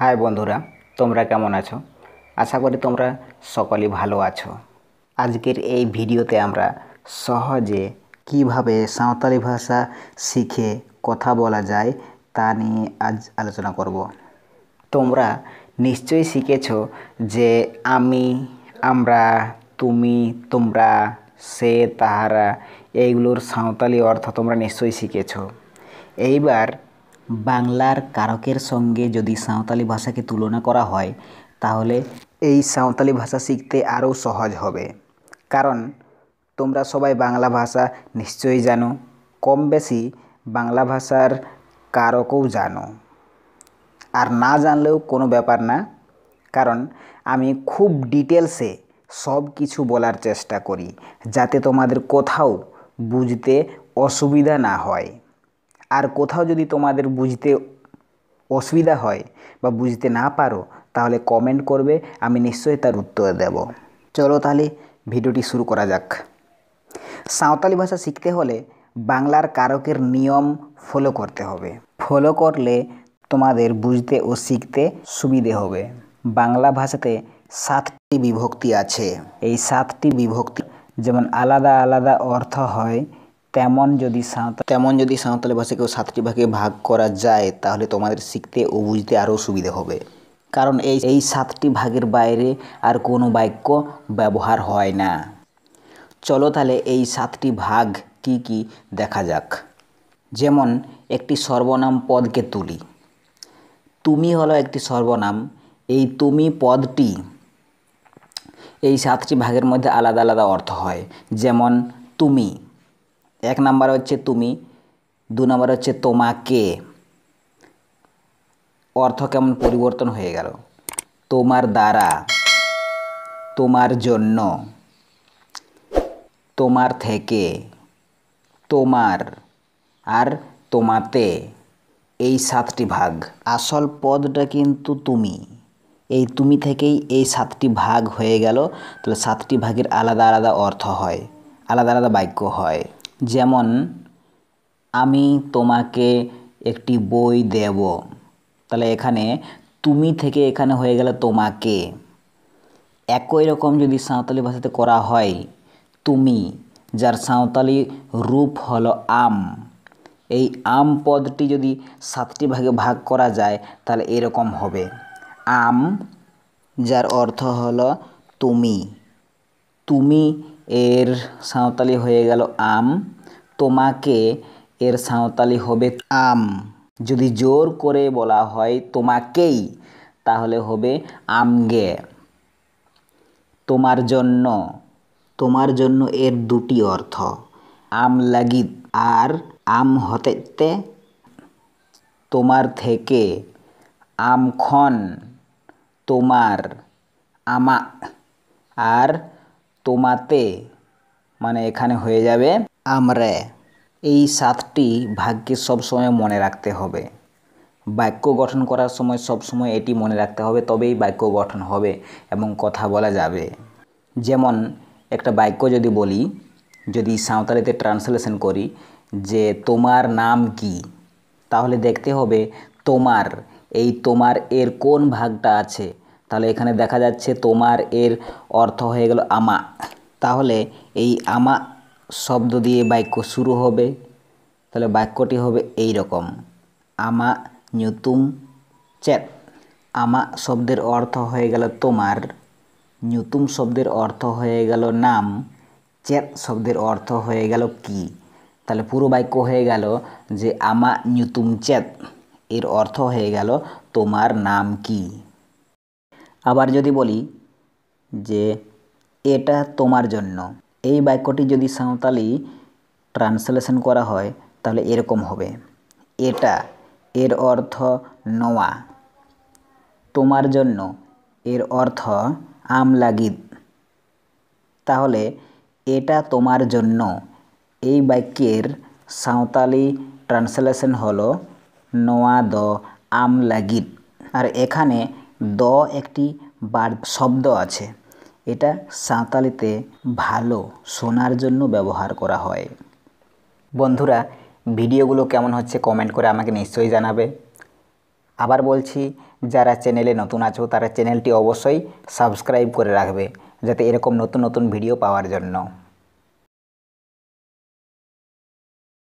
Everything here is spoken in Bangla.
হাই বন্ধুরা তোমরা কেমন আছো আশা করি তোমরা সকলেই ভালো আছো আজকের এই ভিডিওতে আমরা সহজে কিভাবে সাঁওতালি ভাষা শিখে কথা বলা যায় তা নিয়ে আজ আলোচনা করব তোমরা নিশ্চয়ই শিখেছ যে আমি আমরা তুমি তোমরা সে তাহারা এইগুলোর সাঁওতালি অর্থ তোমরা নিশ্চয়ই শিখেছ এইবার বাংলার কারকের সঙ্গে যদি সাঁওতালি ভাষাকে তুলনা করা হয় তাহলে এই সাঁওতালি ভাষা শিখতে আরও সহজ হবে কারণ তোমরা সবাই বাংলা ভাষা নিশ্চয়ই জানো কম বেশি বাংলা ভাষার কারকও জানো আর না জানলেও কোনো ব্যাপার না কারণ আমি খুব ডিটেলসে সব কিছু বলার চেষ্টা করি যাতে তোমাদের কোথাও বুঝতে অসুবিধা না হয় আর কোথাও যদি তোমাদের বুঝতে অসুবিধা হয় বা বুঝতে না পারো তাহলে কমেন্ট করবে আমি নিশ্চয়ই তার উত্তর দেব চলো তাহলে ভিডিওটি শুরু করা যাক সাঁওতালি ভাষা শিখতে হলে বাংলার কারকের নিয়ম ফলো করতে হবে ফলো করলে তোমাদের বুঝতে ও শিখতে সুবিধে হবে বাংলা ভাষাতে সাতটি বিভক্তি আছে এই সাতটি বিভক্তি যেমন আলাদা আলাদা অর্থ হয় তেমন যদি সাঁওতাল তেমন যদি সাঁওতালি ভাষাকে সাতটি ভাগে ভাগ করা যায় তাহলে তোমাদের শিখতে ও বুঝতে আরও সুবিধে হবে কারণ এই এই সাতটি ভাগের বাইরে আর কোনো বাক্য ব্যবহার হয় না চলো তাহলে এই সাতটি ভাগ কি কি দেখা যাক যেমন একটি সর্বনাম পদকে তুলি তুমি হলো একটি সর্বনাম এই তুমি পদটি এই সাতটি ভাগের মধ্যে আলাদা আলাদা অর্থ হয় যেমন তুমি এক নাম্বার হচ্ছে তুমি দু নাম্বার হচ্ছে তোমাকে অর্থ কেমন পরিবর্তন হয়ে গেল তোমার দ্বারা তোমার জন্য তোমার থেকে তোমার আর তোমাতে এই সাতটি ভাগ আসল পদটা কিন্তু তুমি এই তুমি থেকেই এই সাতটি ভাগ হয়ে গেল তাহলে সাতটি ভাগের আলাদা আলাদা অর্থ হয় আলাদা আলাদা বাক্য হয় যেমন আমি তোমাকে একটি বই দেব তাহলে এখানে তুমি থেকে এখানে হয়ে গেল তোমাকে একই রকম যদি সাঁওতালি ভাষাতে করা হয় তুমি যার সাঁওতালি রূপ হলো আম এই আম পদটি যদি সাতটি ভাগে ভাগ করা যায় তাহলে এরকম হবে আম যার অর্থ হলো তুমি তুমি এর সাঁওতালি হয়ে গেল আম তোমাকে এর সাঁওতালি হবে আম যদি জোর করে বলা হয় তোমাকেই তাহলে হবে আমগে তোমার জন্য তোমার জন্য এর দুটি অর্থ আম লাগিত আর আম হতে তোমার থেকে আমখন তোমার আমা আর তোমাতে মানে এখানে হয়ে যাবে আমরা এই সাতটি ভাগ্যে সবসময় মনে রাখতে হবে বাক্য গঠন করার সময় সবসময় এটি মনে রাখতে হবে তবেই বাক্য গঠন হবে এবং কথা বলা যাবে যেমন একটা বাক্য যদি বলি যদি সাঁওতালিতে ট্রান্সলেশন করি যে তোমার নাম কি তাহলে দেখতে হবে তোমার এই তোমার এর কোন ভাগটা আছে তাহলে এখানে দেখা যাচ্ছে তোমার এর অর্থ হয়ে গেল আমা তাহলে এই আমা শব্দ দিয়ে বাক্য শুরু হবে তাহলে বাক্যটি হবে এই রকম আমা নুতুম চেত আমা শব্দের অর্থ হয়ে গেল তোমার নুতুম শব্দের অর্থ হয়ে গেল নাম চেত শব্দের অর্থ হয়ে গেল কি তাহলে পুরো বাক্য হয়ে গেল যে আমা নিউতুম চেত এর অর্থ হয়ে গেল তোমার নাম কি আবার যদি বলি যে এটা তোমার জন্য এই বাক্যটি যদি সাঁওতালি ট্রান্সলেশন করা হয় তাহলে এরকম হবে এটা এর অর্থ নোয়া তোমার জন্য এর অর্থ আম লাগিদ তাহলে এটা তোমার জন্য এই বাক্যের সাঁওতালি ট্রান্সলেশন হলো নোয়া দ আম লাগিদ আর এখানে দ একটি বার শব্দ আছে এটা সাঁওতালিতে ভালো শোনার জন্য ব্যবহার করা হয় বন্ধুরা ভিডিওগুলো কেমন হচ্ছে কমেন্ট করে আমাকে নিশ্চয়ই জানাবে আবার বলছি যারা চ্যানেলে নতুন আছো তারা চ্যানেলটি অবশ্যই সাবস্ক্রাইব করে রাখবে যাতে এরকম নতুন নতুন ভিডিও পাওয়ার জন্য